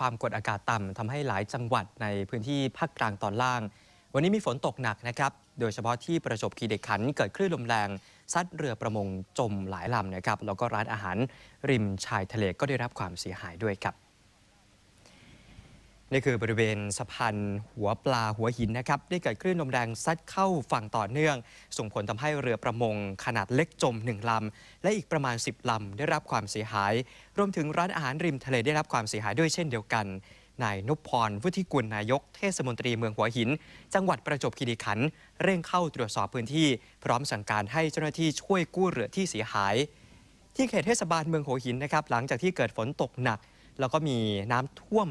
ความกดอากาศต่ำทำให้หลายจังหวัดในพื้นที่ภาคกลางตอนล่าง วันนี้มีฝนตกหนักนะครับ โดยเฉพาะที่ประจบคีเด็กขัน เกิดคลื่นลมแรง ซัดเรือประมงจมหลายลำนะครับ แล้วก็ร้านอาหารริมชายทะเลก็ได้รับความเสียหายด้วยครับนี่คือบริเวณสะพานหัวปลาหัวหินนะครับ ได้เกิดคลื่นลมแรงซัดเข้าฝั่งต่อเนื่อง ส่งผลทำให้เรือประมงขนาดเล็กจมหนึ่งลำ และอีกประมาณ 10ลำได้รับความเสียหาย รวมถึงร้านอาหารริมทะเลได้รับความเสียหายด้วยเช่นเดียวกัน นายนพพร วุฒิกุลนายกเทศมนตรีเมืองหัวหิน จังหวัดประจวบคีรีขันธ์ เร่งเข้าตรวจสอบพื้นที่พร้อมสั่งการให้เจ้าหน้าที่ช่วยกู้เรือที่เสียหาย ที่เขตเทศบาลเมืองหัวหินนะครับ หลังจากที่เกิดฝนตกหนัก แล้วก็มีน้ำท่วม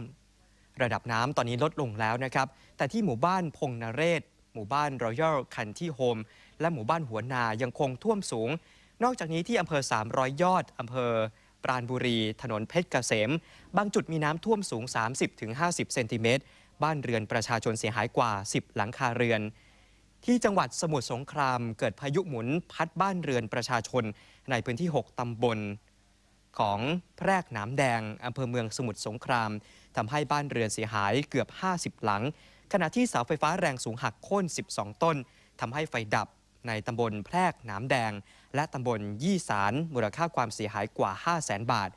ระดับน้ำตอนนี้ลดลงแล้วนะครับ แต่ที่หมู่บ้านพงนเรศ หมู่บ้านรอยัลคันที่โฮม และหมู่บ้านหัวนา ยังคงท่วมสูง นอกจากนี้ที่อำเภอ300ยอดอาเภอปราณบุรี ถนนเพชรเกษม บางจุดมีน้ำท่วมสูง 30-50 เซนติเมตร บ้านเรือนประชาชนเสียหายกว่า 10 หลังคาเรือน ที่จังหวัดสมุทรสงคราม เกิดพายุหมุน พัดบ้านเรือนประชาชนในพื้นที่ 6ตำบลของแพรกหนามแดงอำเภอเมืองสมุทรสงครามทำให้บ้านเรือนเสียหายเกือบ 50 หลัง ขณะที่เสาไฟฟ้าแรงสูงหักโค่น12 ต้นทำให้ไฟดับในตำบลแพรกหนามแดง และตำบลยี่สารมูลค่าความเสียหายกว่า 5 0 0แสนบาท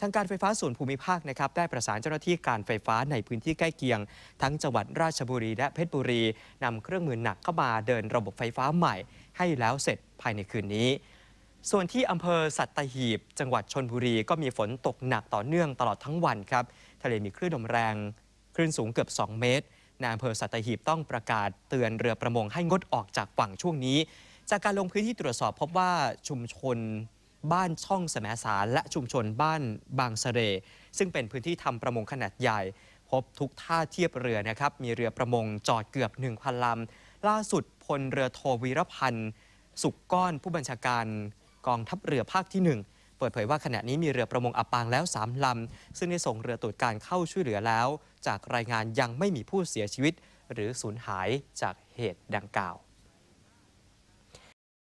ทางการไฟฟ้าส่วนภูมิภาคนะครับได้ประสานเจ้าหน้าที่การไฟฟ้า ในพื้นที่ใกล้เคียงทั้งจังหวัดราชบุรีและเพชรบุรีนำเครื่องมือหนักเข้ามาเดินระบบไฟฟ้าใหม่ให้แล้วเสร็จภายในคืนนี้ส่วนที่อำเภอสัตหีบ จังหวัดชนบุรีก็มีฝนตกหนักต่อเนื่องตลอดทั้งวันครับทะเลมีคลื่นลมแรง คลื่นสูงเกือบ 2 เมตรนายอำเภอสัตหีบต้องประกาศเตือนเรือประมงให้งดออกจากฝั่งช่วงนี้ จากการลงพื้นที่ตรวจสอบพบว่าชุมชนบ้านช่องแสมสารและชุมชนบ้านบางสเสรซึ่งเป็นพื้นที่ทำประมงขนาดใหญ่ พบทุกท่าเทียบเรือนะครับมีเรือประมงจอดเกือบ1,000ลำล่าสุดพลเรือโทวีรพันธ์สุกก้อนผู้บัญชาการกองทัพเรือภาคที่1เปิดเผยว่าขณะนี้มีเรือประมงอับปางแล้ว3ลำ ซึ่งได้ส่งเรือตรวจการเข้าช่วยเหลือแล้ว จากรายงานยังไม่มีผู้เสียชีวิตหรือสูญหายจากเหตุดังกล่าว